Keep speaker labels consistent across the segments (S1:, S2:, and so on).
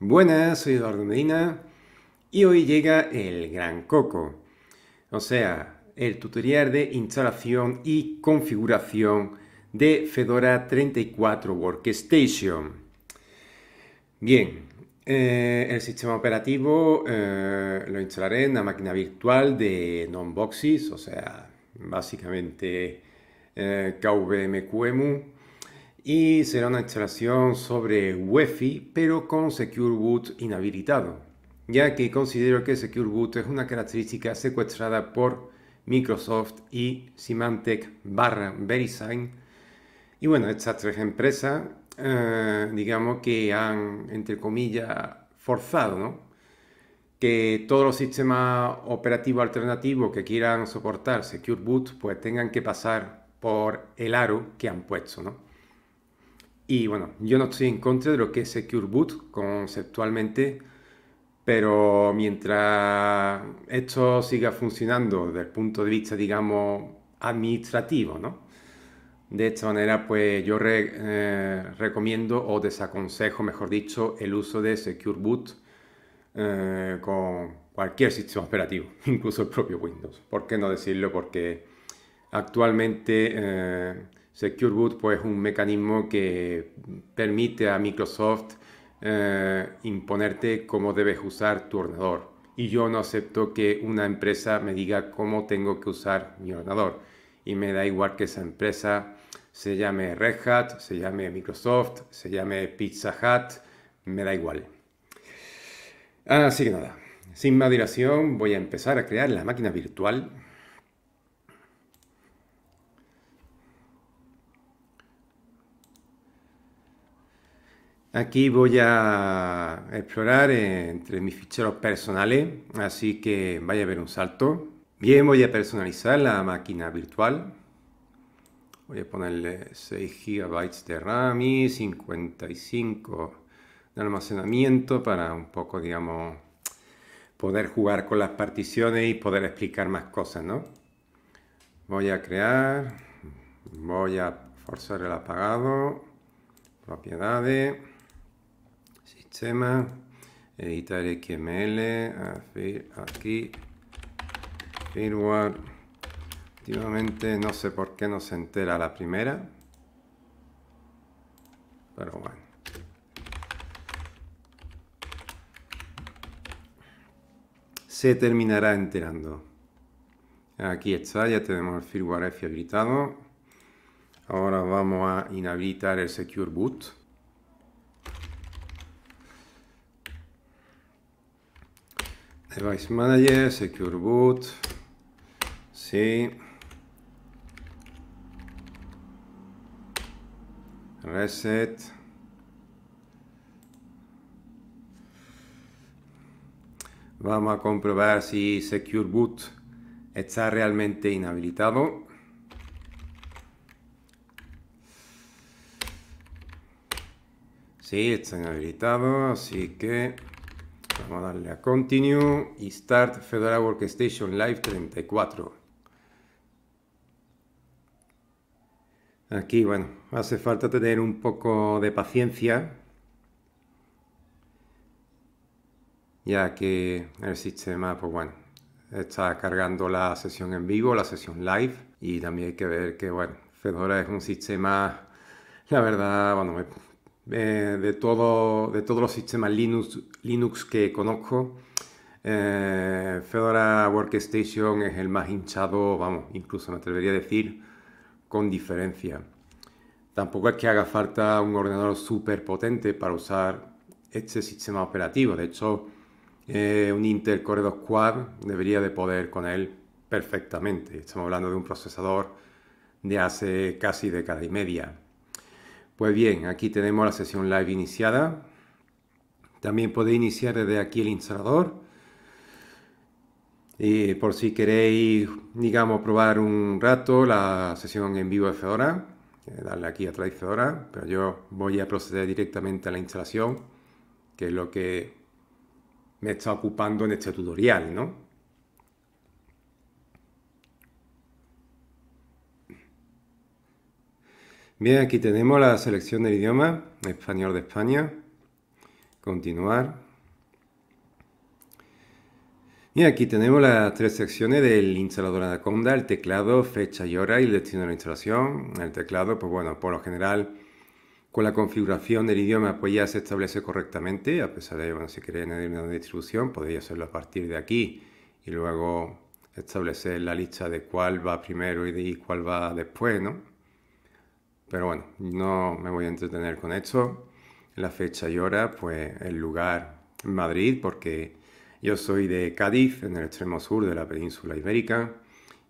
S1: Buenas, soy Eduardo Medina y hoy llega el gran coco, o sea, el tutorial de instalación y configuración de Fedora 34 Workstation. Bien, eh, el sistema operativo eh, lo instalaré en la máquina virtual de non o sea, básicamente eh, KVMQEMU y será una instalación sobre UEFI pero con Secure Boot inhabilitado, ya que considero que Secure Boot es una característica secuestrada por Microsoft y Symantec barra Verisign. Y bueno, estas tres empresas, eh, digamos que han, entre comillas, forzado, ¿no? Que todos los sistemas operativos alternativos que quieran soportar Secure Boot, pues tengan que pasar por el aro que han puesto, ¿no? Y bueno, yo no estoy en contra de lo que es Secure Boot conceptualmente, pero mientras esto siga funcionando desde el punto de vista, digamos, administrativo, ¿no? De esta manera, pues yo eh, recomiendo o desaconsejo, mejor dicho, el uso de Secure Boot eh, con cualquier sistema operativo, incluso el propio Windows. ¿Por qué no decirlo? Porque actualmente... Eh, Secure Boot es pues, un mecanismo que permite a Microsoft eh, imponerte cómo debes usar tu ordenador. Y yo no acepto que una empresa me diga cómo tengo que usar mi ordenador. Y me da igual que esa empresa se llame Red Hat, se llame Microsoft, se llame Pizza Hut, me da igual. Así que nada, sin más dilación voy a empezar a crear la máquina virtual Aquí voy a explorar entre mis ficheros personales, ¿eh? así que vaya a ver un salto. Bien, voy a personalizar la máquina virtual. Voy a ponerle 6 GB de RAM y 55 de almacenamiento para un poco, digamos, poder jugar con las particiones y poder explicar más cosas, ¿no? Voy a crear, voy a forzar el apagado, propiedades editar XML, aquí, firmware. Últimamente no sé por qué no se entera la primera, pero bueno. Se terminará enterando. Aquí está, ya tenemos el firmware F habilitado. Ahora vamos a inhabilitar el Secure Boot. Device Manager, Secure Boot. Sí. Reset. Vamos a comprobar si Secure Boot está realmente inhabilitado. Sí, está inhabilitado, así que darle a Continue y Start Fedora Workstation Live 34. Aquí, bueno, hace falta tener un poco de paciencia, ya que el sistema, pues bueno, está cargando la sesión en vivo, la sesión live, y también hay que ver que, bueno, Fedora es un sistema, la verdad, bueno, eh, de, todo, de todos los sistemas Linux, que conozco. Eh, Fedora Workstation es el más hinchado, vamos, incluso me atrevería a decir, con diferencia. Tampoco es que haga falta un ordenador súper potente para usar este sistema operativo. De hecho, eh, un Intel Core 2 Quad debería de poder con él perfectamente. Estamos hablando de un procesador de hace casi década y media. Pues bien, aquí tenemos la sesión live iniciada. También podéis iniciar desde aquí el instalador. Y por si queréis, digamos, probar un rato la sesión en vivo de Fedora, eh, darle aquí a Fedora, pero yo voy a proceder directamente a la instalación, que es lo que me está ocupando en este tutorial, ¿no? Bien, aquí tenemos la selección del idioma español de España. Continuar. Y aquí tenemos las tres secciones del instalador Anaconda, el teclado, fecha y hora y el destino de la instalación. El teclado, pues bueno, por lo general con la configuración del idioma pues ya se establece correctamente, a pesar de, bueno, si queréis añadir una distribución podéis hacerlo a partir de aquí y luego establecer la lista de cuál va primero y cuál va después, ¿no? Pero bueno, no me voy a entretener con esto. La fecha y hora, pues el lugar Madrid, porque yo soy de Cádiz, en el extremo sur de la península ibérica,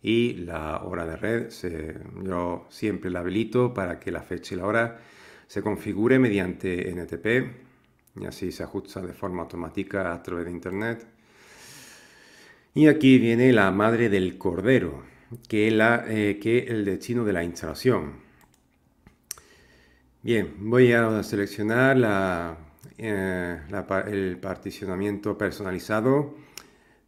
S1: y la hora de red yo siempre la habilito para que la fecha y la hora se configure mediante NTP y así se ajusta de forma automática a través de Internet. Y aquí viene la madre del cordero, que, eh, que es el destino de la instalación. Bien, voy a seleccionar eh, el particionamiento personalizado.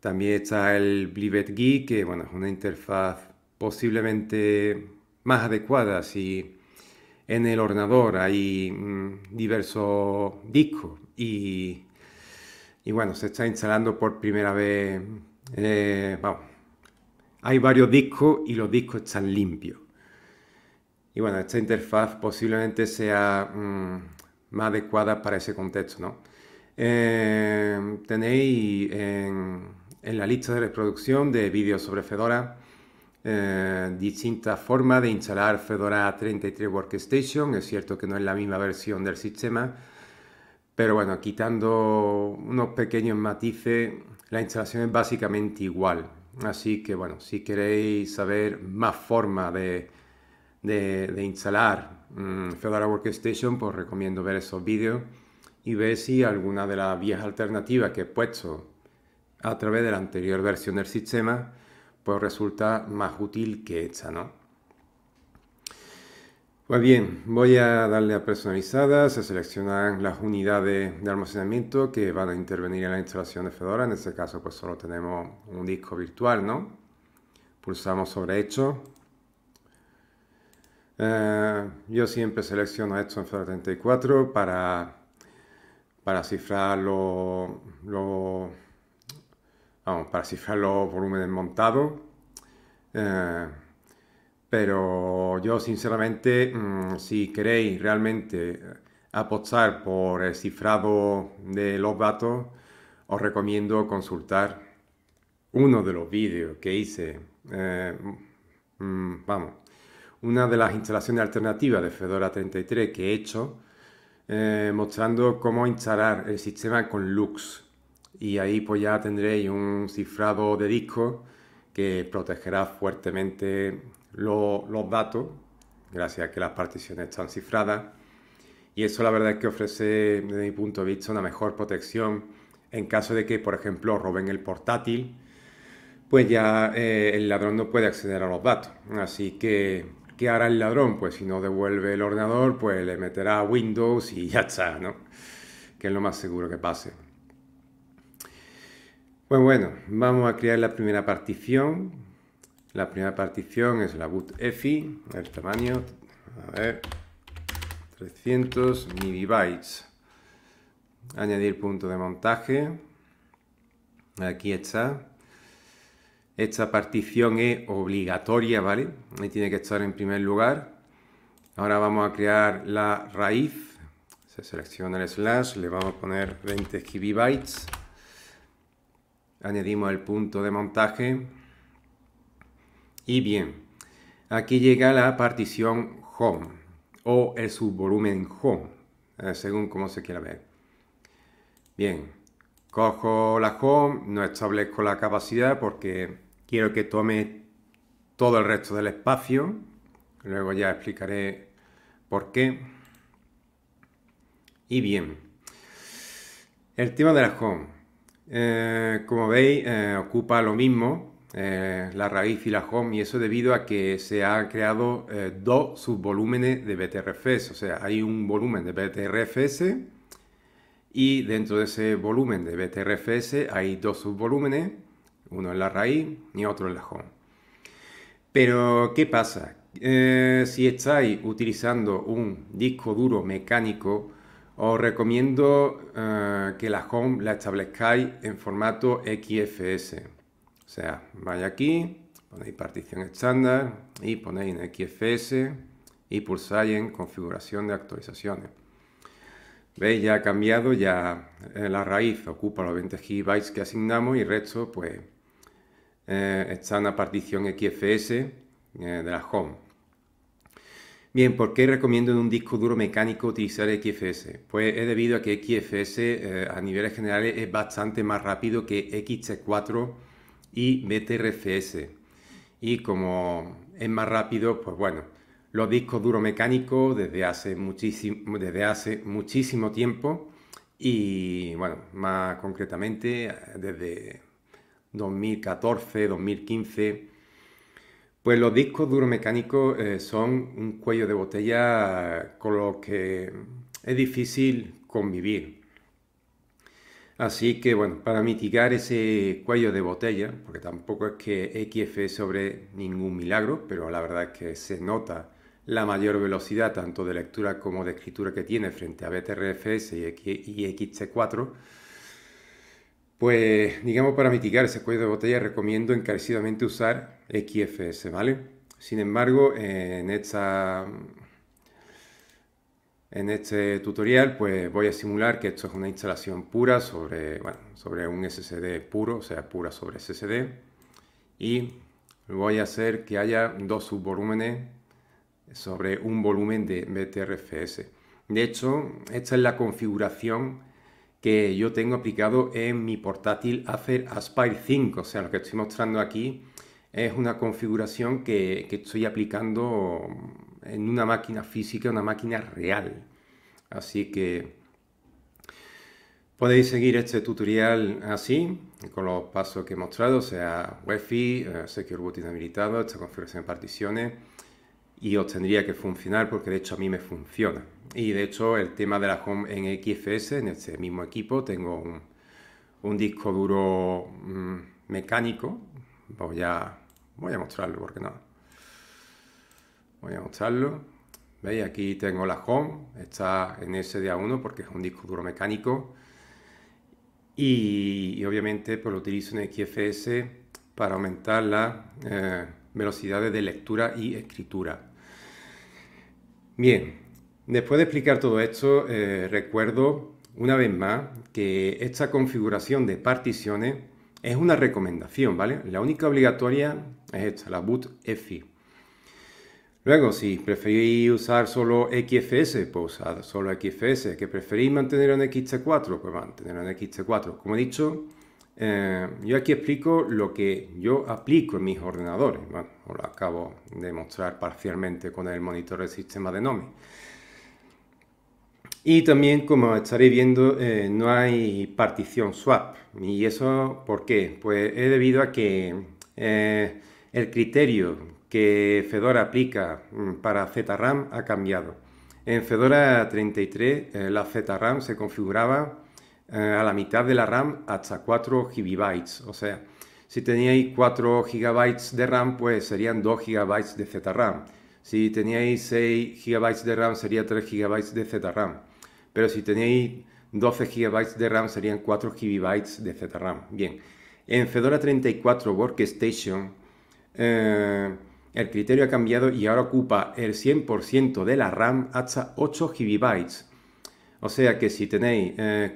S1: También está el Blivet Gui, que bueno, es una interfaz posiblemente más adecuada si en el ordenador hay mm, diversos discos y, bueno, se está instalando por primera vez. Eh, hay varios discos y los discos están limpios. Y bueno, esta interfaz posiblemente sea mm, más adecuada para ese contexto, eh, tenéis en, la lista de reproducción de vídeos sobre Fedora eh, distintas formas de instalar Fedora 33 Workstation. Es cierto que no es la misma versión del sistema, pero bueno, quitando unos pequeños matices, la instalación es básicamente igual. Así que bueno, si queréis saber más formas de de, instalar mm, Fedora Workstation, pues recomiendo ver esos vídeos y ver si alguna de las vías alternativas que he puesto a través de la anterior versión del sistema, pues resulta más útil que esta, ¿no? Pues bien, voy a darle a personalizada, se seleccionan las unidades de almacenamiento que van a intervenir en la instalación de Fedora, en este caso pues solo tenemos un disco virtual, ¿no? Pulsamos sobre hecho eh, yo siempre selecciono esto 34 para, para cifrar los para cifrar los volúmenes montados. Eh, pero yo sinceramente, mm, si queréis realmente apostar por el cifrado de los datos, os recomiendo consultar uno de los vídeos que hice. Eh, mm, vamos una de las instalaciones alternativas de Fedora 33 que he hecho, eh, mostrando cómo instalar el sistema con Lux. Y ahí pues ya tendréis un cifrado de disco que protegerá fuertemente los datos, gracias a que las particiones están cifradas. Y eso la verdad es que ofrece, desde mi punto de vista, una mejor protección en caso de que, por ejemplo, roben el portátil, pues ya eh, el ladrón no puede acceder a los datos. Así que ¿qué hará el ladrón? Pues si no devuelve el ordenador, pues le meterá Windows y ya está, ¿no? Que es lo más seguro que pase. Bueno, pues bueno, vamos a crear la primera partición. La primera partición es la Boot EFI. el tamaño, a ver, 300 mb. Añadir punto de montaje. Aquí está. Esta partición es obligatoria, ¿vale? Ahí tiene que estar en primer lugar. Ahora vamos a crear la raíz. Se selecciona el slash, le vamos a poner 20 kibibytes. Añadimos el punto de montaje. Y bien, aquí llega la partición home o el subvolumen home, eh, según como se quiera ver. Bien, cojo la home, no establezco la capacidad porque Quiero que tome todo el resto del espacio, luego ya explicaré por qué. Y bien, el tema de la home. Eh, como veis, eh, ocupa lo mismo, eh, la raíz y la home, y eso debido a que se han creado dos subvolúmenes de BTRFS. O sea, hay un volumen de BTRFS y dentro de ese volumen de BTRFS hay dos subvolúmenes uno en la raíz y otro en la home. Pero, ¿qué pasa? Eh, si estáis utilizando un disco duro mecánico, os recomiendo eh, que la home la establezcáis en formato XFS. O sea, vais aquí, ponéis partición estándar y ponéis en XFS y pulsáis en configuración de actualizaciones. ¿Veis? Ya ha cambiado, ya eh, la raíz ocupa los 20 GB que asignamos y el resto pues eh, está una partición XFS eh, de la home. Bien, ¿por qué recomiendo en un disco duro mecánico utilizar XFS? Pues es debido a que XFS eh, a niveles generales es bastante más rápido que XT4 y BTRFS. Y como es más rápido, pues bueno, los discos duros mecánicos desde hace muchísimo, desde hace muchísimo tiempo y bueno, más concretamente desde 2014, 2015. Pues los discos duro mecánicos eh, son un cuello de botella con lo que es difícil convivir. Así que bueno, para mitigar ese cuello de botella, porque tampoco es que XFS e sobre ningún milagro, pero la verdad es que se nota la mayor velocidad tanto de lectura como de escritura que tiene frente a BTRFS y, X y XT4, pues, digamos, para mitigar ese cuello de botella recomiendo encarecidamente usar XFS, ¿vale? Sin embargo, en, en este tutorial, pues voy a simular que esto es una instalación pura sobre, sobre un SSD puro, o sea, pura sobre SSD. Y voy a hacer que haya dos subvolúmenes sobre un volumen de BTRFS. De hecho, esta es la configuración que yo tengo aplicado en mi portátil Acer Aspire 5. O sea, lo que estoy mostrando aquí es una configuración que, estoy aplicando en una máquina física, una máquina real. Así que podéis seguir este tutorial así, con los pasos que he mostrado, o sea Wi-Fi, eh, Secure Boot habilitado, esta configuración de particiones, y os tendría que funcionar porque de hecho a mí me funciona. Y de hecho, el tema de la home en XFS, en este mismo equipo, tengo un, disco duro mm, mecánico. Voy a, voy a mostrarlo, porque no. Voy a mostrarlo. ¿Veis? Aquí tengo la home. Está en SDA1 porque es un disco duro mecánico. Y, obviamente pues, lo utilizo en XFS para aumentar las eh, velocidades de lectura y escritura. Bien, Después de explicar todo esto, eh, recuerdo una vez más que esta configuración de particiones es una recomendación, ¿vale? La única obligatoria es esta, la boot FI. Luego, si preferís usar solo XFS, pues usad solo XFS. ¿Que preferís mantener en XT4? Pues mantener en XT4. Como he dicho, eh, yo aquí explico lo que yo aplico en mis ordenadores. Bueno, os lo acabo de mostrar parcialmente con el monitor del sistema de NOMI. Y también, como estaréis viendo, eh, no hay partición swap. ¿Y eso por qué? Pues es debido a que eh, el criterio que Fedora aplica mm, para ZRAM ha cambiado. En Fedora 33 eh, la ZRAM se configuraba a la mitad de la RAM hasta 4 GB. O sea, si teníais 4 GB de RAM, pues serían 2 GB de ZRAM. Si teníais 6 GB de RAM, sería 3 GB de ZRAM. Pero si tenéis 12 GB de RAM serían 4 GB de ZRAM. Bien, en Fedora 34 Workstation eh, el criterio ha cambiado y ahora ocupa el 100% de la RAM hasta 8 GB. O sea que si tenéis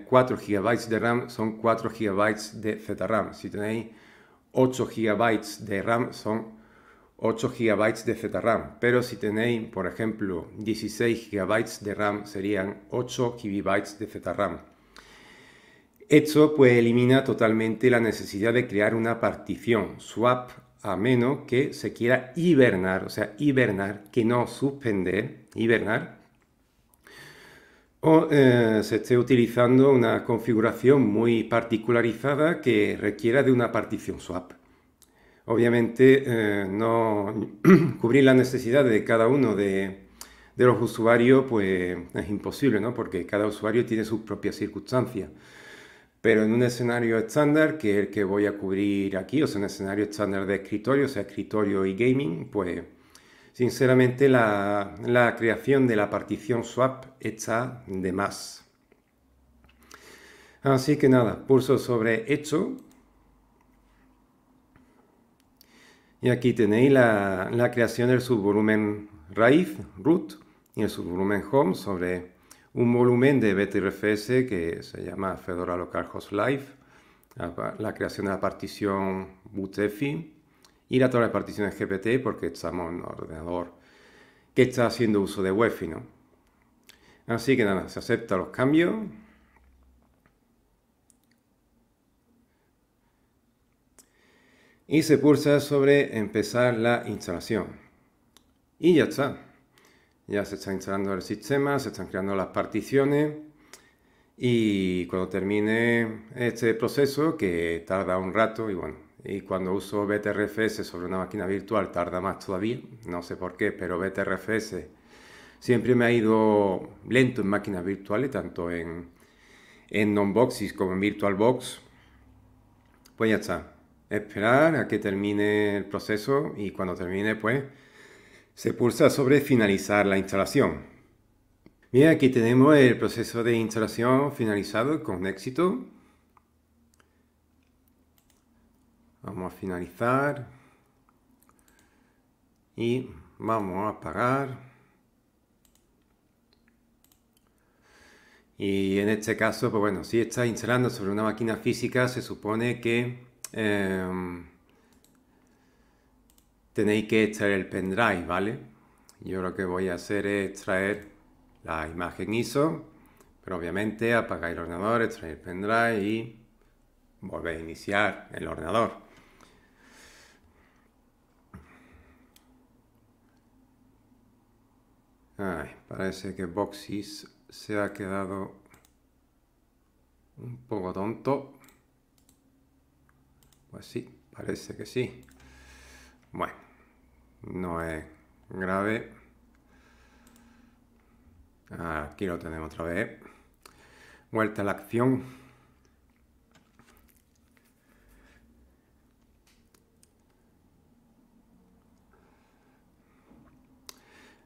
S1: 4 eh, GB de RAM son 4 GB de ZRAM. Si tenéis 8 GB de RAM son 8 GB de ZRAM, pero si tenéis, por ejemplo, 16 GB de RAM, serían 8 GB de ZRAM. Esto pues elimina totalmente la necesidad de crear una partición swap a menos que se quiera hibernar, o sea, hibernar, que no suspender, hibernar, o eh, se esté utilizando una configuración muy particularizada que requiera de una partición swap obviamente eh, no cubrir las necesidades de cada uno de, los usuarios pues es imposible, ¿no? Porque cada usuario tiene sus propias circunstancias. Pero en un escenario estándar, que es el que voy a cubrir aquí, o sea, un escenario estándar de escritorio, o sea, escritorio y gaming, pues sinceramente la, la creación de la partición swap está de más. Así que nada, pulso sobre hecho Y aquí tenéis la, creación del subvolumen raíz, root, y el subvolumen home sobre un volumen de BTRFS que se llama Fedora Local Host Live, la creación de la partición BOOT-EFI y la torre de particiones GPT porque estamos en un ordenador que está haciendo uso de UEFI. Así que nada, se aceptan los cambios y se pulsa sobre empezar la instalación. Y ya está. Ya se está instalando el sistema, se están creando las particiones y cuando termine este proceso, que tarda un rato y bueno, y cuando uso BTRFS sobre una máquina virtual tarda más todavía, no sé por qué, pero BTRFS siempre me ha ido lento en máquinas virtuales, tanto en, en non-boxes como en VirtualBox. Pues ya está, esperar a que termine el proceso y cuando termine pues se pulsa sobre finalizar la instalación. Bien, aquí tenemos el proceso de instalación finalizado con éxito. Vamos a finalizar y vamos a apagar. Y en este caso, pues bueno, si está instalando sobre una máquina física, se supone que Em, tenéis que extraer el pendrive, ¿vale? Yo lo que voy a hacer es extraer la imagen ISO, pero obviamente apagáis el ordenador, extraer el pendrive y volvéis a iniciar el ordenador. parece que Boxis se ha quedado un poco tonto pues sí, parece que sí. Bueno, no es grave. Aquí lo tenemos otra vez. Vuelta a la acción.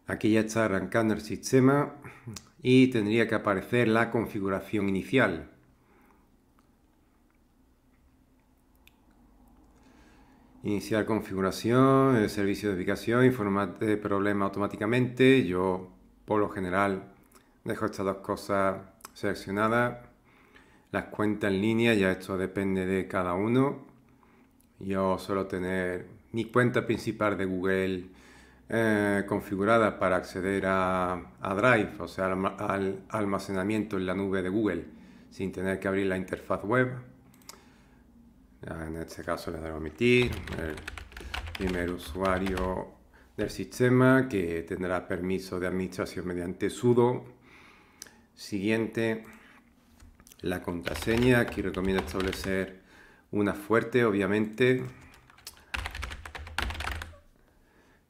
S1: Aquí ya está arrancando el sistema y tendría que aparecer la configuración inicial. Iniciar configuración, el servicio de ubicación, informar de problema automáticamente. Yo, por lo general, dejo estas dos cosas seleccionadas. Las cuentas en línea, ya esto depende de cada uno. Yo suelo tener mi cuenta principal de Google eh, configurada para acceder a, Drive, o sea, al almacenamiento en la nube de Google, sin tener que abrir la interfaz web. Ah, en este caso le daré omitir, el primer usuario del sistema que tendrá permiso de administración mediante sudo. Siguiente, la contraseña, aquí recomiendo establecer una fuerte, obviamente.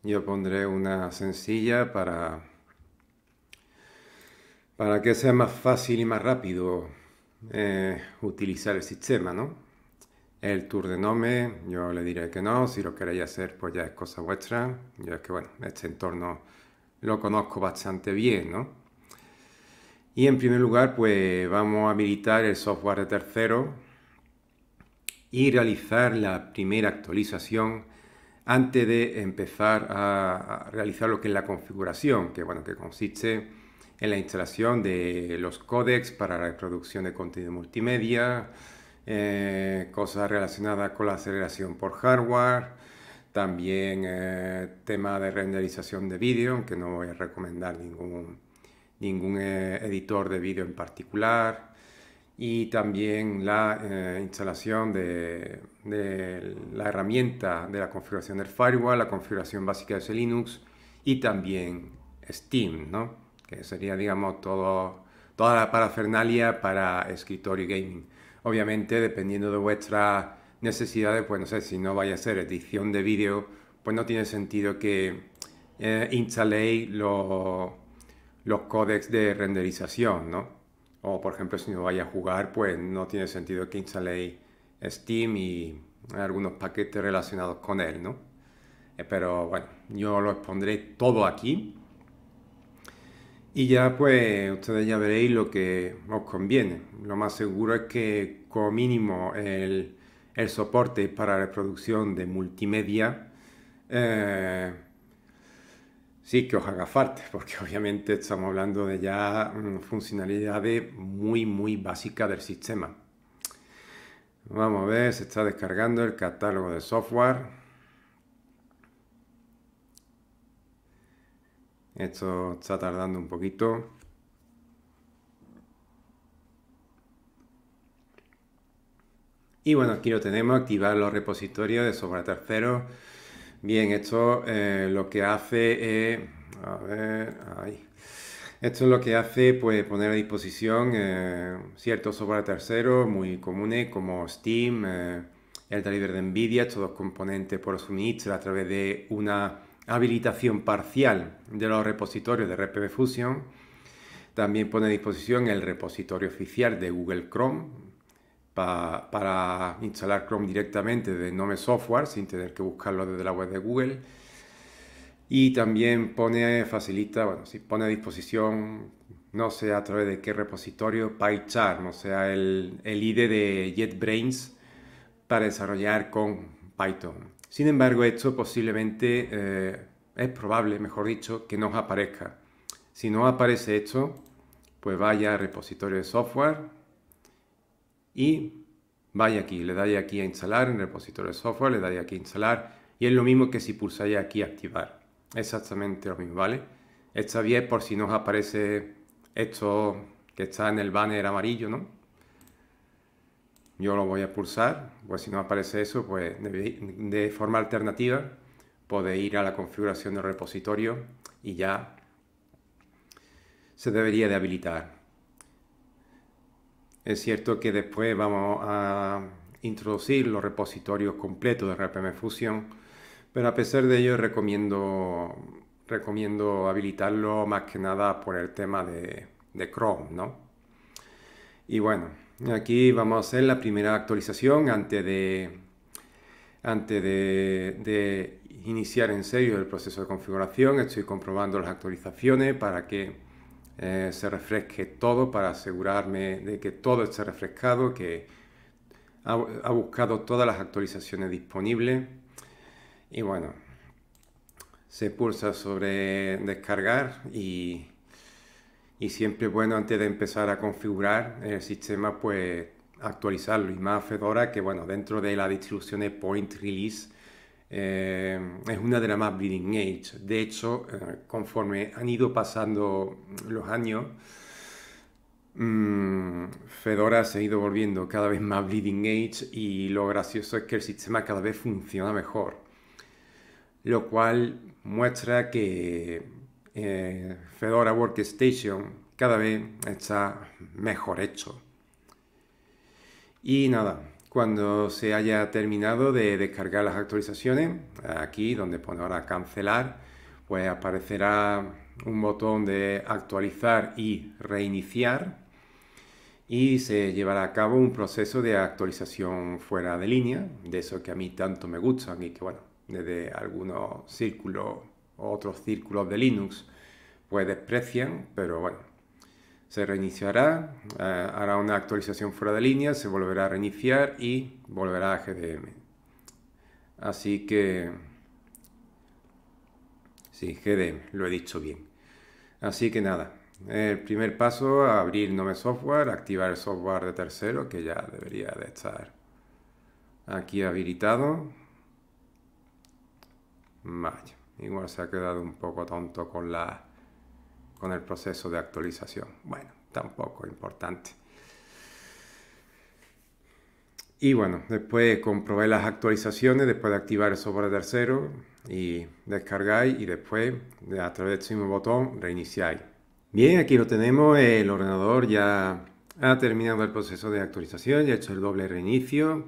S1: Yo pondré una sencilla para, para que sea más fácil y más rápido eh, utilizar el sistema, ¿no? el tour de Nome, yo le diré que no, si lo queréis hacer pues ya es cosa vuestra, yo es que bueno, este entorno lo conozco bastante bien, ¿no? Y en primer lugar pues vamos a habilitar el software de tercero y realizar la primera actualización antes de empezar a realizar lo que es la configuración, que bueno, que consiste en la instalación de los codecs para la reproducción de contenido multimedia, eh, cosas relacionadas con la aceleración por hardware, también eh, tema de renderización de vídeo, aunque no voy a recomendar ningún, ningún eh, editor de vídeo en particular, y también la instalación de, la herramienta de la configuración del firewall, la configuración básica de ese Linux y también Steam, que sería digamos todo, toda la parafernalia para escritorio gaming. Obviamente, dependiendo de vuestras necesidades, pues no sé, si no vaya a ser edición de vídeo, pues no tiene sentido que eh, instaléis los, los códecs de renderización, ¿no? O por ejemplo, si no vaya a jugar, pues no tiene sentido que instaléis Steam y algunos paquetes relacionados con él, ¿no? Eh, pero bueno, yo lo expondré todo aquí y ya pues ustedes ya veréis lo que os conviene. Lo más seguro es que como mínimo el, el soporte para reproducción de multimedia eh, sí que os haga falta, porque obviamente estamos hablando de ya mm, funcionalidades muy, muy básicas del sistema. Vamos a ver, se está descargando el catálogo de software. Esto está tardando un poquito. Y bueno, aquí lo tenemos, activar los repositorios de sobra terceros. Bien, esto eh, lo que hace es... Esto es lo que hace, pues poner a disposición eh, ciertos software terceros muy comunes como Steam, eh, el driver de NVIDIA, estos dos componentes por suministro a través de una habilitación parcial de los repositorios de RPB Fusion. También pone a disposición el repositorio oficial de Google Chrome para instalar Chrome directamente de Nome Software sin tener que buscarlo desde la web de Google. Y también pone, facilita, bueno, si pone a disposición, no sé a través de qué repositorio, PyCharm, o sea, el, el IDE de JetBrains para desarrollar con Python. Sin embargo, esto posiblemente eh, es probable, mejor dicho, que nos aparezca. Si no aparece esto, pues vaya a repositorio de software y vaya aquí, le dais aquí a instalar en repositorio de software, le dais aquí a instalar y es lo mismo que si pulsáis aquí activar. Exactamente lo mismo, ¿vale? Esta bien por si nos aparece esto que está en el banner amarillo, ¿no? yo lo voy a pulsar, pues si no aparece eso, pues de, forma alternativa puede ir a la configuración del repositorio y ya se debería de habilitar. Es cierto que después vamos a introducir los repositorios completos de RPM Fusion, pero a pesar de ello recomiendo, recomiendo habilitarlo más que nada por el tema de, de Chrome, ¿no? Y bueno, Aquí vamos a hacer la primera actualización antes de, antes de, iniciar en serio el proceso de configuración. Estoy comprobando las actualizaciones para que eh, se refresque todo, para asegurarme de que todo esté refrescado, que ha buscado todas las actualizaciones disponibles. Y bueno, se pulsa sobre descargar y y siempre bueno antes de empezar a configurar el sistema pues actualizarlo y más Fedora que bueno dentro de la distribución de Point Release eh, es una de las más bleeding edge de hecho eh, conforme han ido pasando los años mm, Fedora se ha ido volviendo cada vez más bleeding edge y lo gracioso es que el sistema cada vez funciona mejor lo cual muestra que eh, Fedora Workstation cada vez está mejor hecho. Y nada, cuando se haya terminado de descargar las actualizaciones, aquí donde pone ahora cancelar, pues aparecerá un botón de actualizar y reiniciar y se llevará a cabo un proceso de actualización fuera de línea, de eso que a mí tanto me gustan y que bueno, desde algunos círculos otros círculos de Linux, pues desprecian, pero bueno, se reiniciará, eh, hará una actualización fuera de línea, se volverá a reiniciar y volverá a GDM. Así que... Sí, GDM, lo he dicho bien. Así que nada, el primer paso, abrir Nome Software, activar el software de tercero, que ya debería de estar aquí habilitado. Vaya igual se ha quedado un poco tonto con, la, con el proceso de actualización. Bueno, tampoco importante. Y bueno, después comprobé las actualizaciones, después de activar el software tercero y descargáis y después a través de este mismo botón reiniciáis. Bien, aquí lo tenemos, el ordenador ya ha terminado el proceso de actualización, ya ha hecho el doble reinicio.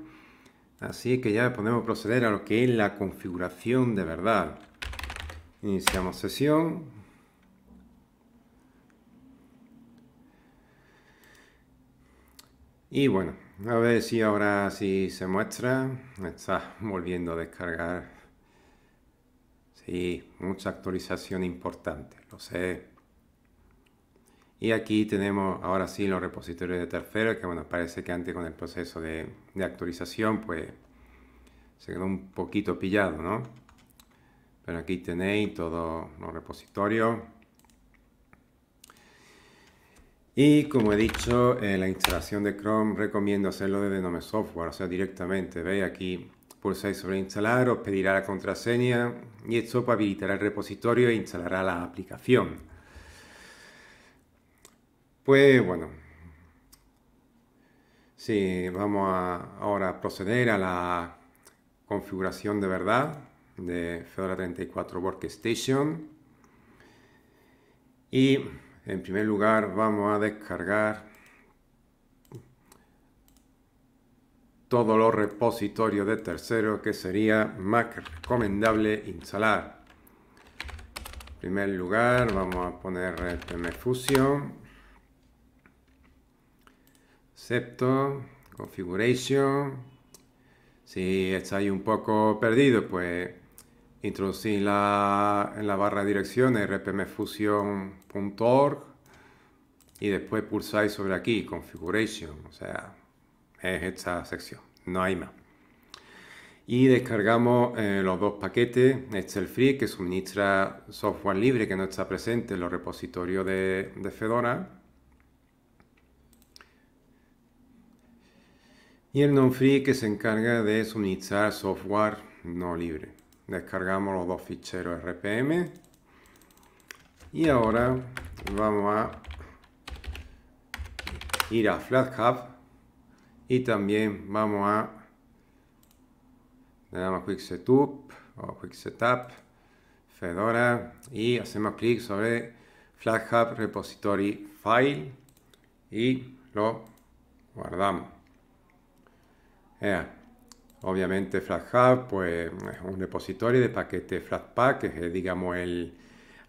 S1: Así que ya podemos proceder a lo que es la configuración de verdad. Iniciamos sesión. Y bueno, a ver si ahora sí se muestra. Está volviendo a descargar. Sí, mucha actualización importante, lo sé. Y aquí tenemos ahora sí los repositorios de terceros, que bueno, parece que antes con el proceso de, de actualización, pues se quedó un poquito pillado, ¿no? Pero aquí tenéis todos los repositorios. Y como he dicho, eh, la instalación de Chrome recomiendo hacerlo desde Nome Software, o sea, directamente. Veis aquí, pulsáis sobre instalar, os pedirá la contraseña y esto habilitará el repositorio e instalará la aplicación. Pues bueno, si vamos a, ahora a proceder a la configuración de verdad de Fedora 34 Workstation. Y en primer lugar vamos a descargar todos los repositorios de tercero que sería más recomendable instalar. En primer lugar vamos a poner el pmfusion, excepto configuration. Si estáis un poco perdido, pues Introducí en la barra de direcciones rpmfusion.org y después pulsáis sobre aquí, configuration, o sea, es esta sección, no hay más. Y descargamos eh, los dos paquetes, Excel Free, que suministra software libre que no está presente en los repositorios de, de Fedora, y el non-free que se encarga de suministrar software no libre descargamos los dos ficheros RPM y ahora vamos a ir a FlatHub y también vamos a le damos Quick Setup o Quick Setup Fedora y hacemos clic sobre FlatHub Repository File y lo guardamos. Obviamente FlatHub pues, es un repositorio de paquetes Flatpak, que es eh, digamos el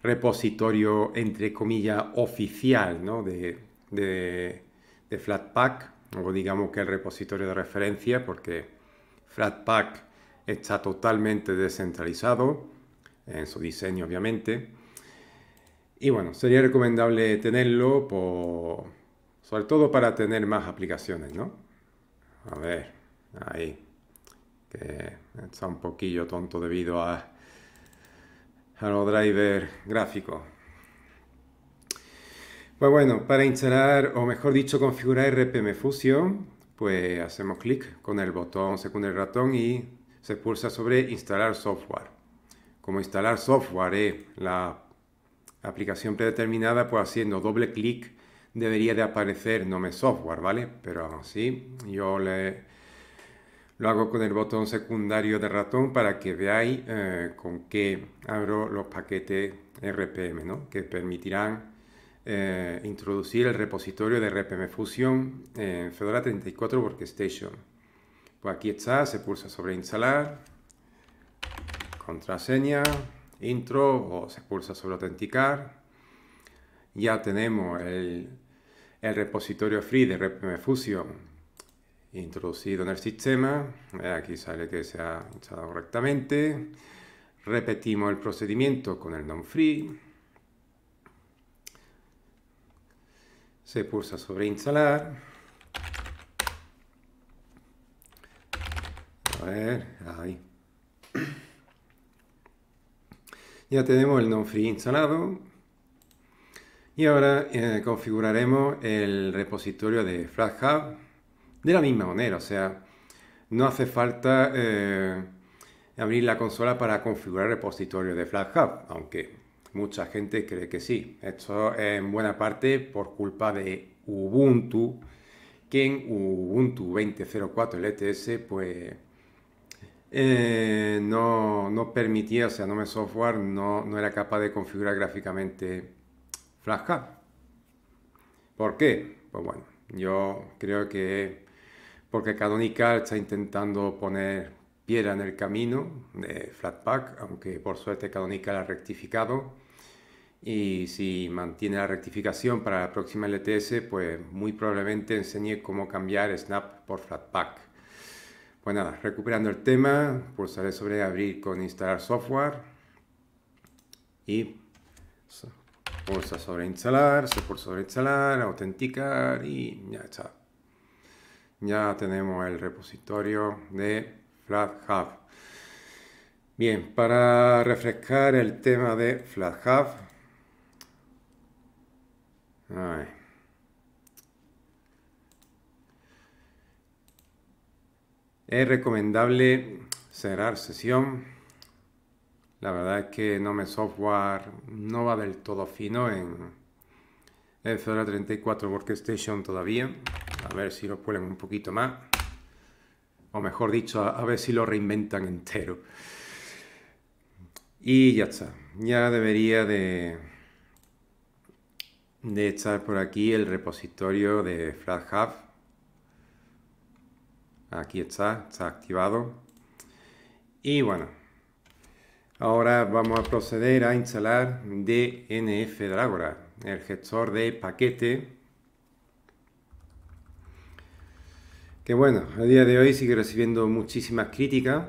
S1: repositorio entre comillas oficial de, de, de, Flatpak, o digamos que el repositorio de referencia, porque Flatpak está totalmente descentralizado en su diseño obviamente. Y bueno, sería recomendable tenerlo, por, sobre todo para tener más aplicaciones, ¿no? A ver, ahí que está un poquillo tonto debido a, a los drivers gráficos. Pues bueno, para instalar o mejor dicho configurar RPM Fusion, pues hacemos clic con el botón, según el ratón y se pulsa sobre instalar software. Como instalar software es la aplicación predeterminada, pues haciendo doble clic debería de aparecer nombre Software, ¿vale? Pero sí, yo le lo hago con el botón secundario de ratón para que veáis eh, con qué abro los paquetes RPM, que permitirán eh, introducir el repositorio de RPM Fusion en Fedora 34 Workstation. Pues aquí está, se pulsa sobre instalar, contraseña, intro o se pulsa sobre autenticar. Ya tenemos el repositorio free de RPM Fusion introducido en el sistema. Eh, aquí sale que se ha instalado correctamente. Repetimos el procedimiento con el non-free. Se pulsa sobre instalar. A ver, ahí. Ya tenemos el non-free instalado. Y ahora eh, configuraremos el repositorio de hub de la misma manera, o sea, no hace falta eh, abrir la consola para configurar repositorio de Hub, aunque mucha gente cree que sí. Esto en buena parte por culpa de Ubuntu, que en Ubuntu 20.04 LTS e pues eh, no, permitía, o sea, me Software no, no era capaz de configurar gráficamente Hub. ¿Por qué? Pues bueno, yo creo que porque Canonical está intentando poner piedra en el camino de Flatpak, aunque por suerte Canonical ha rectificado. Y si mantiene la rectificación para la próxima LTS, pues muy probablemente enseñe cómo cambiar Snap por Flatpak. Pues nada, recuperando el tema, pulsaré sobre abrir con instalar software y pulsa sobre instalar, se sobre instalar, autenticar y ya está ya tenemos el repositorio de FlatHub. Bien, para refrescar el tema de FlatHub, es recomendable cerrar sesión. La verdad es que me Software no va del todo fino en el Fedora 34 Workstation todavía. A ver si lo pulen un poquito más. O mejor dicho, a, ver si lo reinventan entero. Y ya está. Ya debería de, de estar por aquí el repositorio de FlatHub. Aquí está, está activado. Y bueno, ahora vamos a proceder a instalar DNF Dragora el gestor de paquete. Que bueno, a día de hoy sigue recibiendo muchísimas críticas.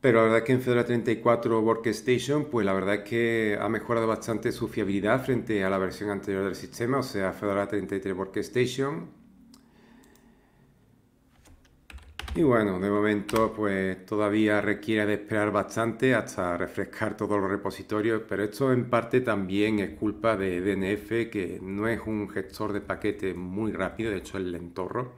S1: Pero la verdad es que en Fedora 34 Workstation, pues la verdad es que ha mejorado bastante su fiabilidad frente a la versión anterior del sistema, o sea, Fedora 33 Workstation Y bueno, de momento pues todavía requiere de esperar bastante hasta refrescar todos los repositorios, pero esto en parte también es culpa de DNF, que no es un gestor de paquetes muy rápido, de hecho es lentorro.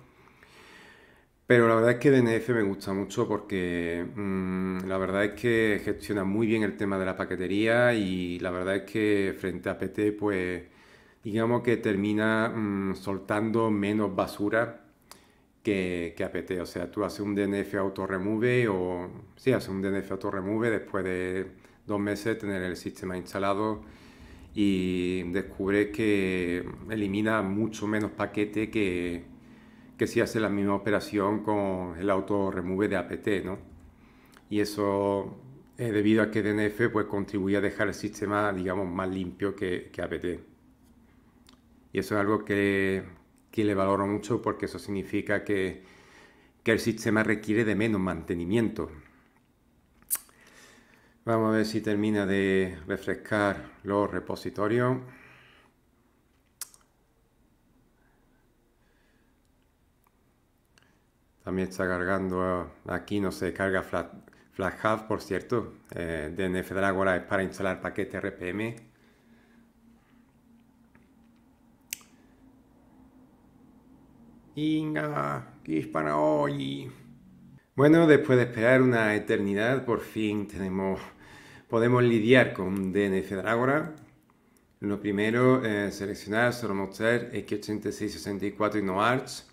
S1: Pero la verdad es que DNF me gusta mucho porque mm, la verdad es que gestiona muy bien el tema de la paquetería y la verdad es que frente a PT pues digamos que termina mm, soltando menos basura que, APT. O sea, tú haces un DNF auto-remove o sí, haces un DNF auto-remove después de dos meses tener el sistema instalado y descubres que elimina mucho menos paquete que, que si hace la misma operación con el auto-remove de APT, ¿no? Y eso es debido a que DNF pues, contribuye a dejar el sistema, digamos, más limpio que, que APT. Y eso es algo que, que le valoro mucho porque eso significa que, el sistema requiere de menos mantenimiento. Vamos a ver si termina de refrescar los repositorios. También está cargando aquí, no se carga Flat, hub por cierto. Eh, DNF Dragora es para instalar paquetes RPM. Inga, ¿qué es para hoy? Bueno, después de esperar una eternidad, por fin tenemos, podemos lidiar con DNF Dragora. Lo primero, es eh, seleccionar solo mostrar X86-64 y no Arch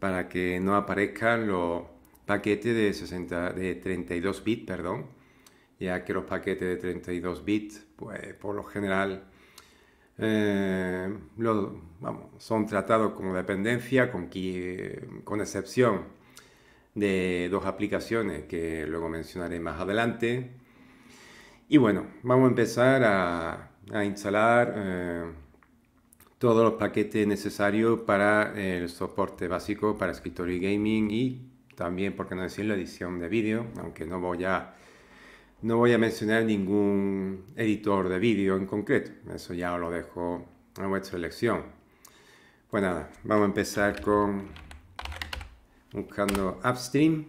S1: para que no aparezcan los paquetes de, de 32 bits, perdón, ya que los paquetes de 32 bits, pues por lo general eh, son tratados como dependencia, con, excepción de dos aplicaciones que luego mencionaré más adelante. Y bueno, vamos a empezar a, instalar eh, todos los paquetes necesarios para el soporte básico para escritorio y gaming y también, por qué no decir, la edición de vídeo, aunque no voy a no voy a mencionar ningún editor de vídeo en concreto, eso ya lo dejo a vuestra elección. Pues nada, vamos a empezar con buscando Upstream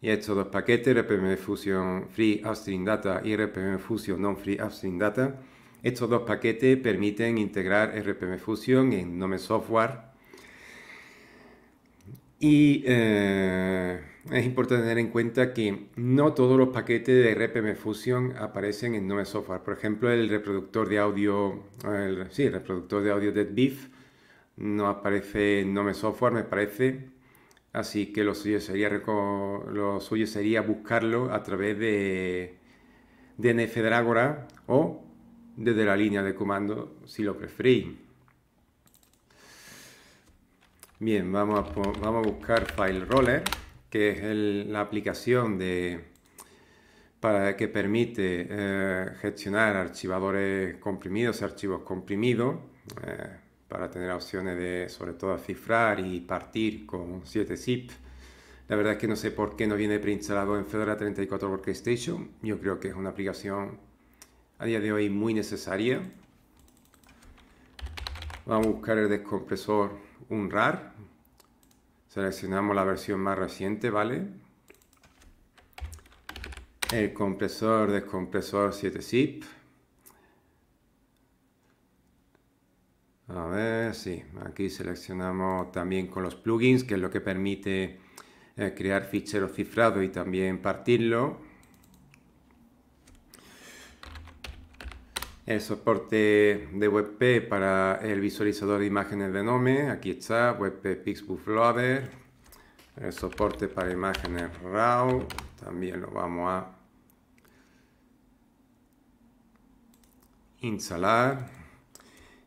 S1: y estos dos paquetes, RPM Fusion Free Upstream Data y RPM Fusion Non Free Upstream Data. Estos dos paquetes permiten integrar RPM Fusion en Nome Software y eh, es importante tener en cuenta que no todos los paquetes de RPM Fusion aparecen en Nome Software. Por ejemplo, el reproductor de audio, el, sí, reproductor de audio Dead Beef no aparece en Nome Software, me parece. Así que lo suyo sería, sería buscarlo a través de, de o desde la línea de comando si lo preferís. Bien, vamos a, vamos a buscar File Roller, que es la aplicación de, para, que permite eh, gestionar archivadores comprimidos, archivos comprimidos, eh, para tener opciones de sobre todo cifrar y partir con 7 zip. La verdad es que no sé por qué no viene preinstalado en Fedora 34 Workstation. Yo creo que es una aplicación a día de hoy muy necesaria. Vamos a buscar el descompresor un RAR. Seleccionamos la versión más reciente, ¿vale? El compresor, descompresor 7-zip. A ver, sí, aquí seleccionamos también con los plugins, que es lo que permite eh, crear ficheros cifrados y también partirlo. el soporte de WebP para el visualizador de imágenes de Nome, aquí está, WebP Pixbook Loader, el soporte para imágenes RAW, también lo vamos a instalar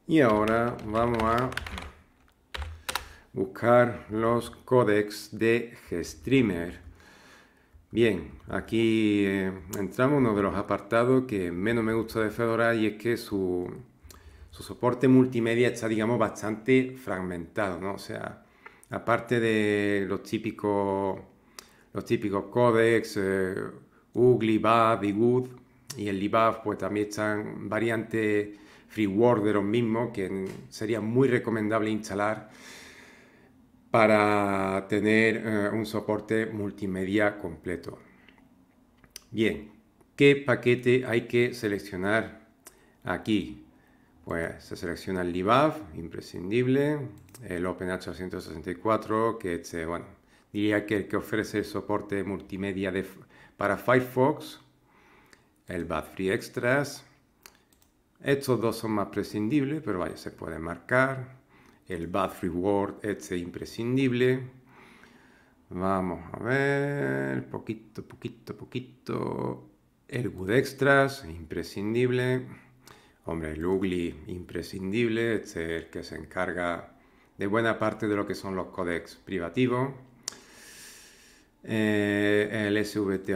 S1: y ahora vamos a buscar los codecs de GStreamer Bien, aquí entramos eh, entramos uno de los apartados que menos me gusta de Fedora y es que su, soporte multimedia está, digamos, bastante fragmentado, ¿no? O sea, aparte de los típicos, los típicos codecs, eh, Ugly, y y el Libav, pues también están variantes word de los mismos que sería muy recomendable instalar para tener eh, un soporte multimedia completo. Bien, ¿qué paquete hay que seleccionar aquí? Pues se selecciona el libab, imprescindible, el openh 864 que es, eh, bueno, diría que el que ofrece el soporte multimedia para Firefox, el Free Extras. Estos dos son más prescindibles, pero vaya, se pueden marcar el Bad Reward es imprescindible. Vamos a ver, poquito, poquito, poquito. El Good Extras, imprescindible. Hombre, el Ugly, imprescindible. Este es el que se encarga de buena parte de lo que son los codex privativos. Eh, el SVT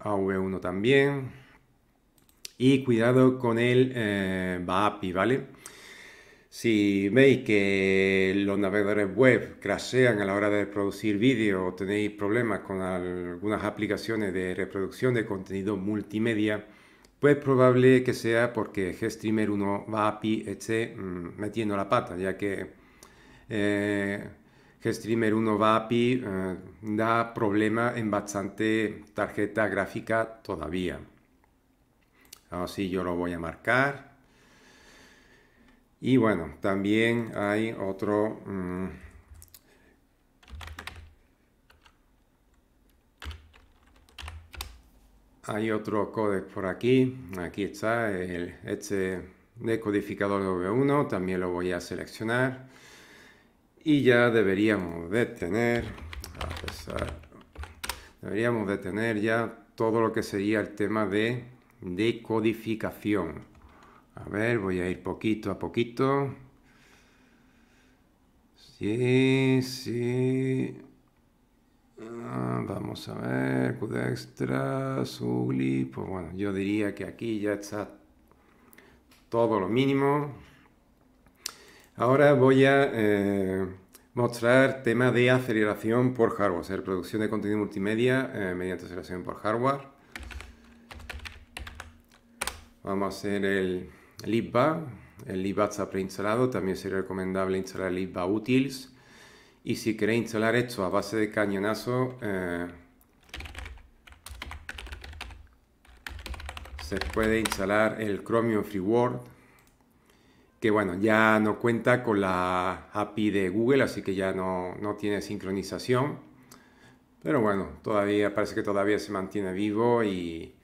S1: AV1 también. Y cuidado con el BAPI, eh, ¿vale? Si veis que los navegadores web crashean a la hora de producir vídeo o tenéis problemas con algunas aplicaciones de reproducción de contenido multimedia, pues probable que sea porque GStreamer 1 API esté mm, metiendo la pata, ya que eh, GStreamer 1 API eh, da problemas en bastante tarjeta gráfica todavía. Ahora sí, yo lo voy a marcar. Y bueno, también hay otro... Mmm, hay otro codec por aquí. Aquí está el, este decodificador V1. También lo voy a seleccionar. Y ya deberíamos de tener... deberíamos de tener ya todo lo que sería el tema de decodificación. A ver, voy a ir poquito a poquito. Sí, sí. Ah, vamos a ver, extra, Sugli. Pues bueno, yo diría que aquí ya está todo lo mínimo. Ahora voy a eh, mostrar tema de aceleración por hardware, o sea, producción de contenido multimedia eh, mediante aceleración por hardware. Vamos a hacer el Libba, el Libba preinstalado también sería recomendable instalar Libba Utils. Y si queréis instalar esto a base de cañonazo, eh, se puede instalar el Chromium word que bueno, ya no cuenta con la API de Google, así que ya no, no tiene sincronización. Pero bueno, todavía parece que todavía se mantiene vivo y,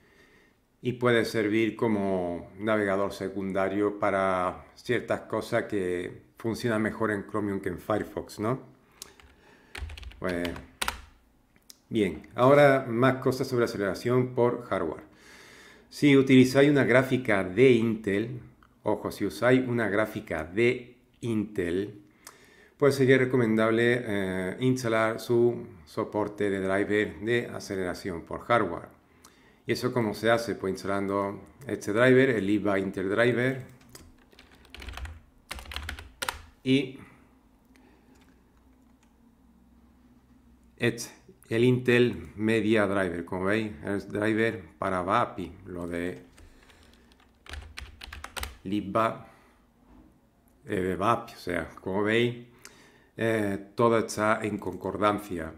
S1: y puede servir como navegador secundario para ciertas cosas que funcionan mejor en Chromium que en Firefox, ¿no? Bien, ahora más cosas sobre aceleración por hardware. Si utilizáis una gráfica de Intel, ojo, si usáis una gráfica de Intel, pues sería recomendable eh, instalar su soporte de driver de aceleración por hardware. ¿Y eso cómo se hace? Pues instalando este driver, el intel driver Y este, el Intel Media Driver. Como veis, es driver para VAPI, lo de liba eh, VAPI. O sea, como veis, eh, todo está en concordancia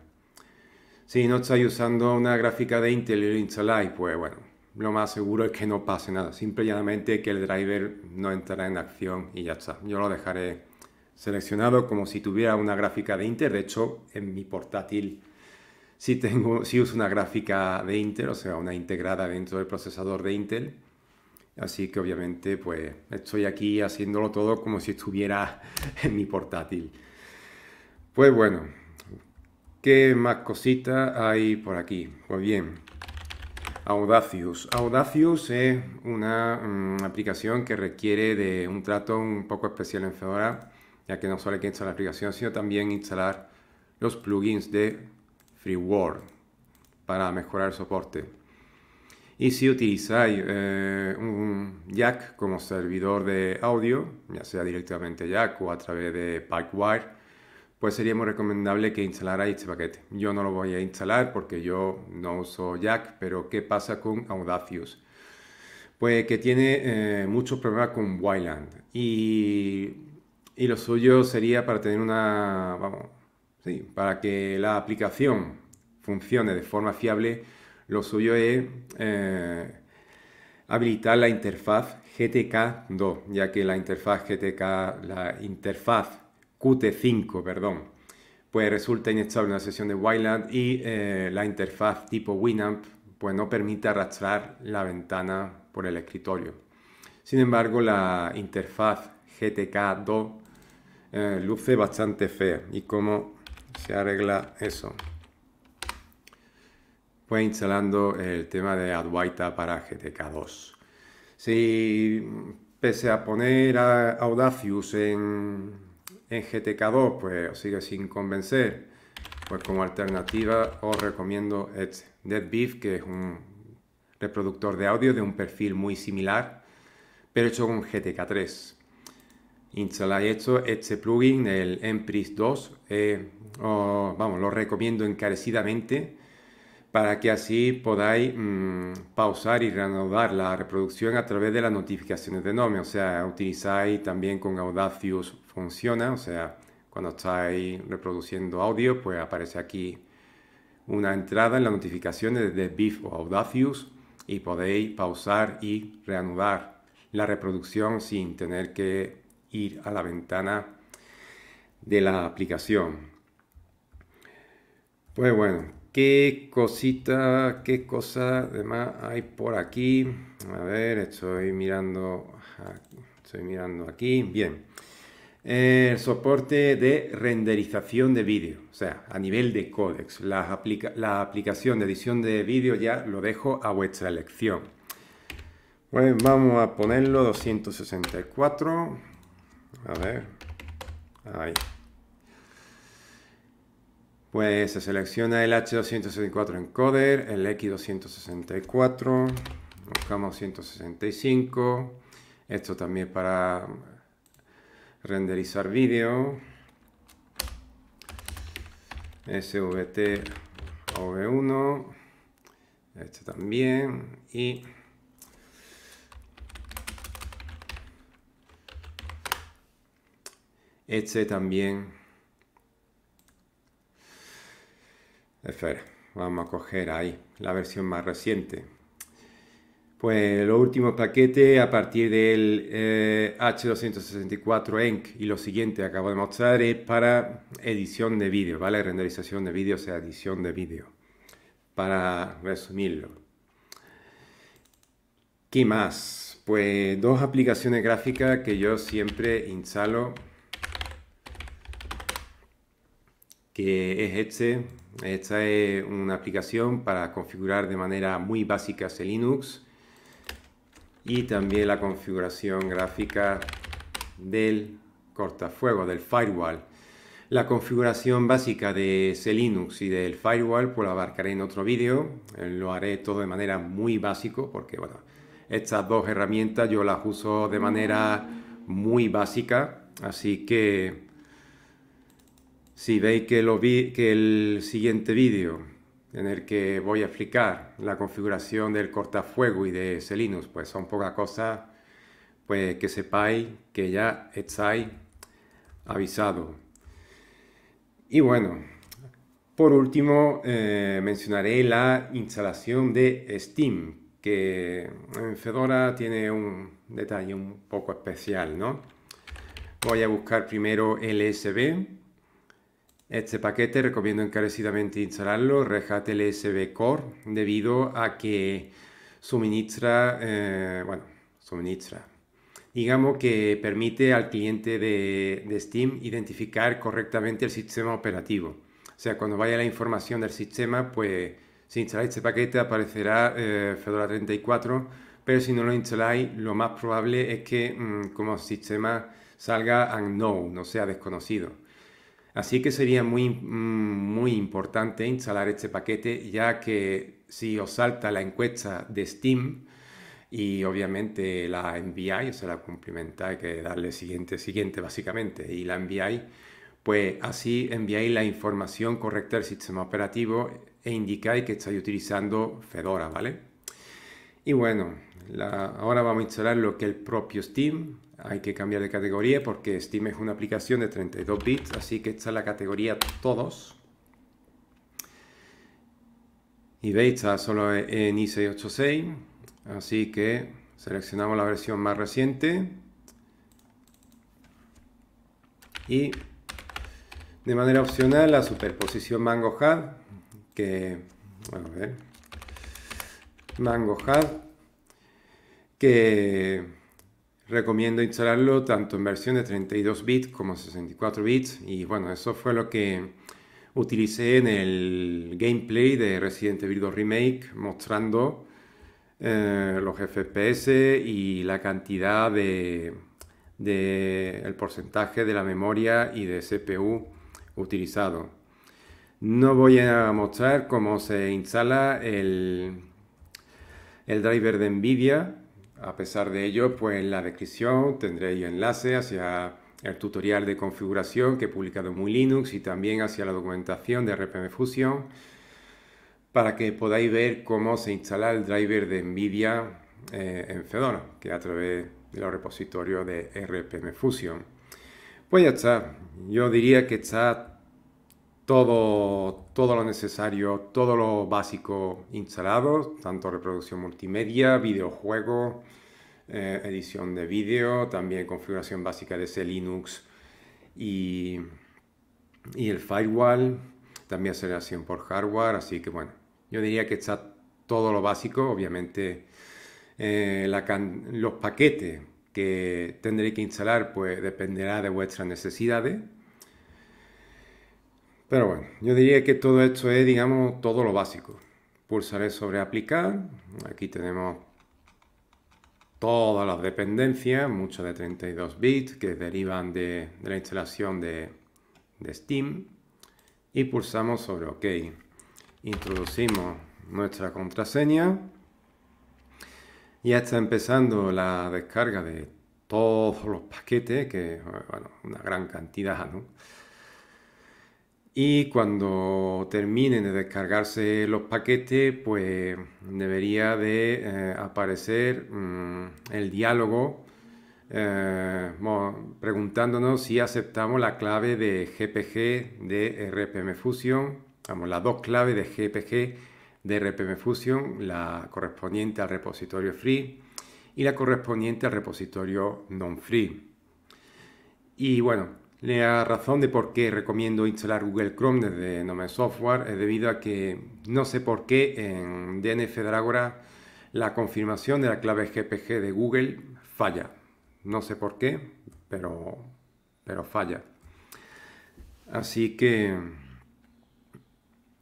S1: si no estáis usando una gráfica de Intel y lo instaláis, pues bueno, lo más seguro es que no pase nada. Simple y llanamente que el driver no entrará en acción y ya está. Yo lo dejaré seleccionado como si tuviera una gráfica de Intel. De hecho, en mi portátil sí, tengo, sí uso una gráfica de Intel, o sea, una integrada dentro del procesador de Intel. Así que obviamente pues estoy aquí haciéndolo todo como si estuviera en mi portátil. Pues bueno, ¿Qué más cositas hay por aquí? Pues bien, Audacious. Audacious es una mm, aplicación que requiere de un trato un poco especial en Fedora, ya que no solo hay que instalar la aplicación, sino también instalar los plugins de FreeWord para mejorar el soporte. Y si utilizáis eh, un jack como servidor de audio, ya sea directamente jack o a través de Pipewire, pues sería muy recomendable que instalara este paquete. Yo no lo voy a instalar porque yo no uso Jack, pero ¿qué pasa con Audacious? Pues que tiene eh, muchos problemas con Wayland y, y, lo suyo sería para tener una, vamos, sí, para que la aplicación funcione de forma fiable, lo suyo es eh, habilitar la interfaz GTK2, ya que la interfaz GTK, la interfaz Qt5, perdón, pues resulta inestable una sesión de Wildland y eh, la interfaz tipo Winamp pues no permite arrastrar la ventana por el escritorio. Sin embargo, la interfaz GTK2 eh, luce bastante fea. ¿Y cómo se arregla eso? Pues instalando el tema de Adwaita para GTK2. Si pese a poner a Audacious en en GTK2, pues os sigue sin convencer, pues como alternativa os recomiendo este Dead que es un reproductor de audio de un perfil muy similar, pero hecho con GTK3. Instaláis esto, este plugin, el Enpris 2, eh, vamos, lo recomiendo encarecidamente para que así podáis mm, pausar y reanudar la reproducción a través de las notificaciones de nombre. O sea, utilizáis también con Audacious funciona, o sea, cuando estáis reproduciendo audio, pues aparece aquí una entrada en las notificaciones de Beef o Audacious y podéis pausar y reanudar la reproducción sin tener que ir a la ventana de la aplicación. Pues bueno, ¿Qué cosita, qué cosa además hay por aquí? A ver, estoy mirando, estoy mirando aquí. Bien. Eh, el soporte de renderización de vídeo, o sea, a nivel de códex. La, la aplicación de edición de vídeo ya lo dejo a vuestra elección. Pues vamos a ponerlo 264. A ver. Ahí. Pues se selecciona el H264 encoder, el X264, buscamos 165, esto también para renderizar vídeo, SVT V1, este también, y este también vamos a coger ahí la versión más reciente. Pues los últimos paquetes a partir del H264 eh, ENC y lo siguiente acabo de mostrar es para edición de vídeo, ¿vale? Renderización de vídeo, o sea, edición de vídeo. Para resumirlo. ¿Qué más? Pues dos aplicaciones gráficas que yo siempre instalo que es este. Esta es una aplicación para configurar de manera muy básica ese Linux y también la configuración gráfica del cortafuego, del firewall. La configuración básica de ese Linux y del firewall pues la abarcaré en otro vídeo. Eh, lo haré todo de manera muy básico porque bueno, estas dos herramientas yo las uso de manera muy básica. Así que si veis que, lo vi, que el siguiente vídeo en el que voy a explicar la configuración del cortafuego y de selinux pues son pocas cosas, pues que sepáis que ya estáis avisados. Y bueno, por último eh, mencionaré la instalación de Steam, que en Fedora tiene un detalle un poco especial, ¿no? Voy a buscar primero LSB este paquete recomiendo encarecidamente instalarlo, reja LSB Core, debido a que suministra, eh, bueno, suministra, digamos que permite al cliente de, Steam identificar correctamente el sistema operativo. O sea, cuando vaya la información del sistema, pues si instaláis este paquete aparecerá eh, Fedora 34, pero si no lo instaláis, lo más probable es que mm, como sistema salga unknown, no sea, desconocido. Así que sería muy, mm, muy importante instalar este paquete, ya que si os salta la encuesta de Steam y obviamente la enviáis, o sea, la cumplimentáis hay que darle siguiente, siguiente básicamente, y la enviáis, pues así enviáis la información correcta al sistema operativo e indicáis que estáis utilizando Fedora, ¿vale? Y bueno, ahora vamos a instalar lo que el propio Steam, hay que cambiar de categoría porque Steam es una aplicación de 32 bits, así que está la categoría todos. Y veis, está solo en i686, así que seleccionamos la versión más reciente y de manera opcional la superposición Mango que, a ver, Mango Had, que recomiendo instalarlo tanto en versión de 32 bits como 64 bits y bueno, eso fue lo que utilicé en el gameplay de Resident Evil 2 Remake mostrando eh, los FPS y la cantidad de, el porcentaje de la memoria y de CPU utilizado. No voy a mostrar cómo se instala el, el driver de NVIDIA a pesar de ello, pues en la descripción tendréis enlace hacia el tutorial de configuración que he publicado en muy Linux y también hacia la documentación de RPM Fusion para que podáis ver cómo se instala el driver de NVIDIA eh, en Fedora, que a través de los de RPM Fusion. Pues ya está, yo diría que está todo, todo lo necesario, todo lo básico instalado, tanto reproducción multimedia, videojuego, eh, edición de vídeo, también configuración básica de ese Linux y, el firewall, también aceleración por hardware, así que bueno, yo diría que está todo lo básico, obviamente eh, los paquetes que tendré que instalar pues dependerá de vuestras necesidades pero bueno, yo diría que todo esto es, digamos, todo lo básico. Pulsaré sobre aplicar. Aquí tenemos todas las dependencias, muchas de 32 bits que derivan de, la instalación de, de Steam. Y pulsamos sobre OK. Introducimos nuestra contraseña. Ya está empezando la descarga de todos los paquetes, que, bueno, una gran cantidad, ¿no? Y cuando terminen de descargarse los paquetes, pues debería de eh, aparecer mm, el diálogo eh, preguntándonos si aceptamos la clave de GPG de RPM Fusion, vamos, las dos claves de GPG de RPM Fusion, la correspondiente al repositorio free y la correspondiente al repositorio non free. Y bueno, la razón de por qué recomiendo instalar Google Chrome desde Nome Software es debido a que no sé por qué en DNF Dragora la confirmación de la clave GPG de Google falla. No sé por qué, pero, pero falla. Así que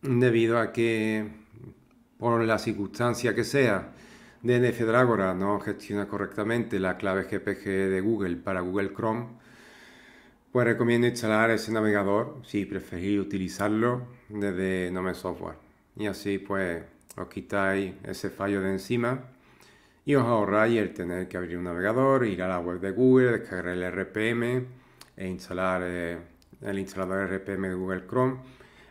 S1: debido a que por la circunstancia que sea, DNF Dragora no gestiona correctamente la clave GPG de Google para Google Chrome, pues recomiendo instalar ese navegador si preferís utilizarlo desde Nome Software. Y así pues os quitáis ese fallo de encima y os ahorráis el tener que abrir un navegador, ir a la web de Google, descargar el RPM e instalar eh, el instalador RPM de Google Chrome.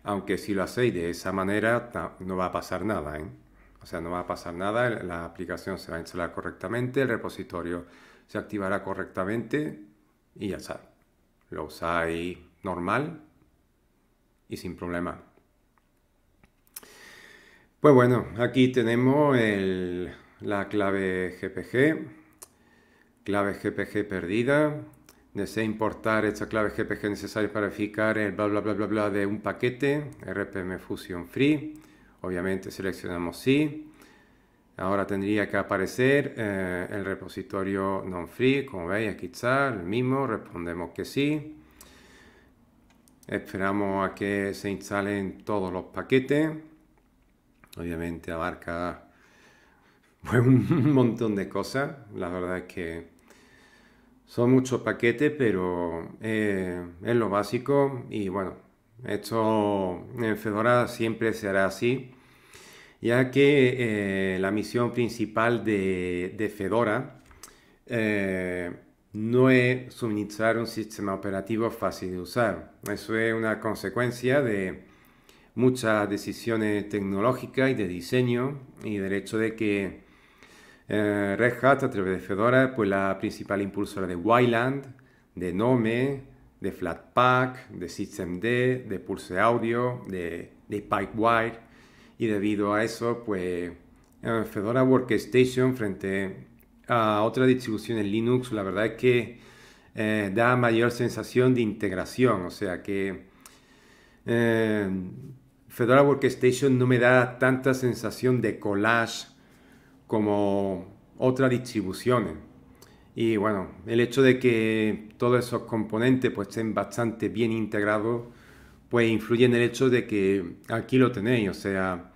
S1: Aunque si lo hacéis de esa manera no va a pasar nada. ¿eh? O sea, no va a pasar nada, la aplicación se va a instalar correctamente, el repositorio se activará correctamente y ya está. Lo usáis normal y sin problema. Pues bueno, aquí tenemos la clave GPG, clave GPG perdida. Desea importar esta clave GPG necesaria para verificar el bla bla bla bla bla de un paquete, RPM Fusion Free. Obviamente seleccionamos sí. Ahora tendría que aparecer eh, el repositorio non-free, como veis aquí está, el mismo, respondemos que sí. Esperamos a que se instalen todos los paquetes. Obviamente abarca un montón de cosas. La verdad es que son muchos paquetes, pero eh, es lo básico. Y bueno, esto en Fedora siempre será así ya que eh, la misión principal de, Fedora eh, no es suministrar un sistema operativo fácil de usar. Eso es una consecuencia de muchas decisiones tecnológicas y de diseño y del hecho de que eh, Red Hat a través de Fedora es pues, la principal impulsora de Wayland, de Nome, de Flatpak, de Systemd, de Pulse Audio, de Pipewire y debido a eso, pues eh, Fedora Workstation frente a otra distribución distribuciones Linux, la verdad es que eh, da mayor sensación de integración, o sea que eh, Fedora Workstation no me da tanta sensación de collage como otras distribuciones. Y bueno, el hecho de que todos esos componentes pues estén bastante bien integrados pues influye en el hecho de que aquí lo tenéis, o sea,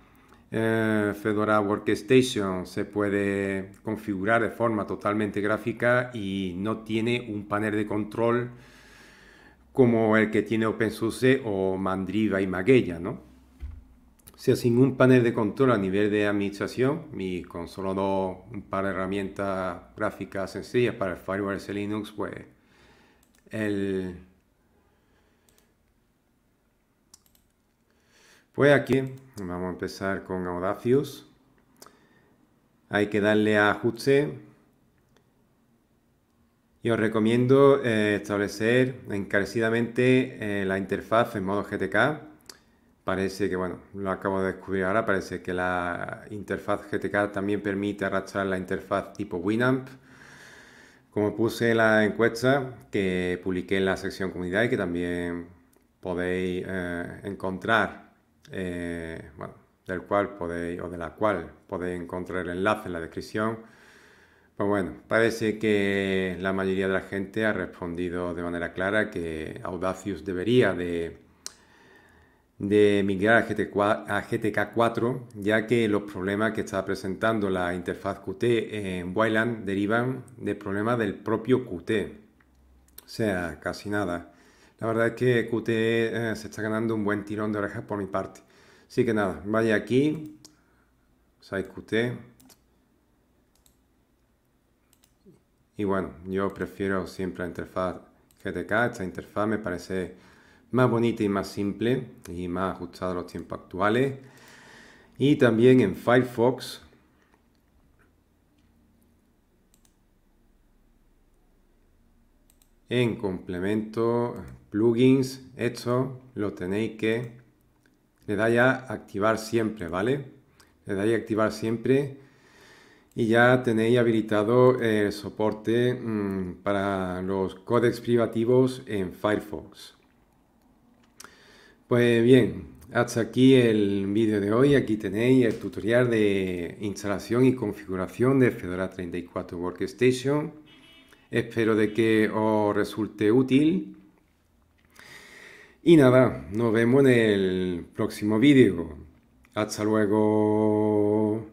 S1: eh, Fedora Workstation se puede configurar de forma totalmente gráfica y no tiene un panel de control como el que tiene OpenSUSE o Mandriva y Maguella, ¿no? O sea, sin un panel de control a nivel de administración y con solo dos, un par de herramientas gráficas sencillas para el firewall de Linux, pues el Pues aquí vamos a empezar con Audacious. Hay que darle a ajuste. Y os recomiendo eh, establecer encarecidamente eh, la interfaz en modo GTK. Parece que, bueno, lo acabo de descubrir ahora, parece que la interfaz GTK también permite arrastrar la interfaz tipo Winamp. Como puse la encuesta que publiqué en la sección comunidad y que también podéis eh, encontrar eh, del cual podéis, o de la cual podéis encontrar el enlace en la descripción. Pues bueno, parece que la mayoría de la gente ha respondido de manera clara que Audacious debería de, de migrar a, GTK 4, ya que los problemas que está presentando la interfaz Qt en Wayland derivan de problemas del propio Qt. O sea, casi nada. La verdad es que QTE eh, se está ganando un buen tirón de orejas por mi parte. Así que nada, vaya aquí. Site QT. Y bueno, yo prefiero siempre la interfaz GTK. Esta interfaz me parece más bonita y más simple y más ajustada a los tiempos actuales. Y también en Firefox en complemento plugins, esto lo tenéis que, le dais a activar siempre, ¿vale? Le dais a activar siempre y ya tenéis habilitado el soporte mm, para los códex privativos en Firefox. Pues bien, hasta aquí el vídeo de hoy. Aquí tenéis el tutorial de instalación y configuración de Fedora 34 Workstation. Espero de que os resulte útil y nada, nos vemos en el próximo vídeo. Hasta luego.